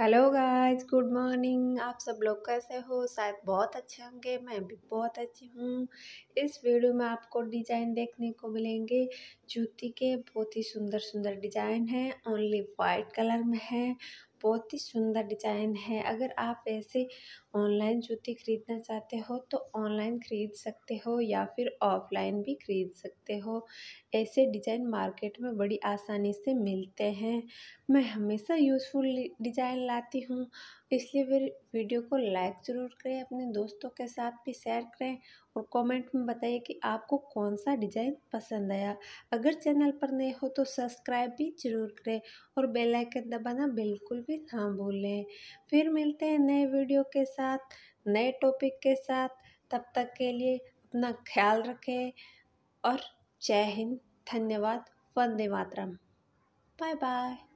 hello guys good morning आप सब लोग कैसे हो शायद बहुत अच्छे होंगे मैं भी बहुत अच्छी हूँ इस वीडियो में आपको डिज़ाइन देखने को मिलेंगे जूती के बहुत ही सुंदर सुंदर डिज़ाइन है ओनली वाइट कलर में है बहुत ही सुंदर डिजाइन है अगर आप ऐसे ऑनलाइन जूते खरीदना चाहते हो तो ऑनलाइन खरीद सकते हो या फिर ऑफलाइन भी खरीद सकते हो ऐसे डिजाइन मार्केट में बड़ी आसानी से मिलते हैं मैं हमेशा यूज़फुल डिजाइन लाती हूँ इसलिए फिर वीडियो को लाइक ज़रूर करें अपने दोस्तों के साथ भी शेयर करें और कमेंट में बताइए कि आपको कौन सा डिज़ाइन पसंद आया अगर चैनल पर नए हो तो सब्सक्राइब भी जरूर करें और बेल आइकन दबाना बिल्कुल भी ना भूलें फिर मिलते हैं नए वीडियो के साथ नए टॉपिक के साथ तब तक के लिए अपना ख्याल रखें और जय हिंद धन्यवाद वंदे मातरम बाय बाय